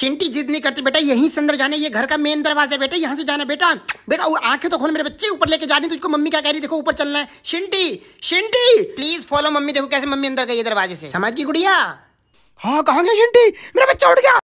शिंटी जिद नहीं करती बेटा यहीं से अंदर जाने ये घर का मेन दरवाजा बेटा यहाँ से जाना बेटा बेटा आंखें तो खोल मेरे बच्चे ऊपर लेके जा रही तुझको मम्मी क्या कह रही देखो ऊपर चलना है शिंटी शिंटी प्लीज फॉलो मम्मी देखो कैसे मम्मी अंदर गई है दरवाजे से समझ गई गुड़िया हाँ कहाँ गया शिंटी मेरा बच्चा उठ गया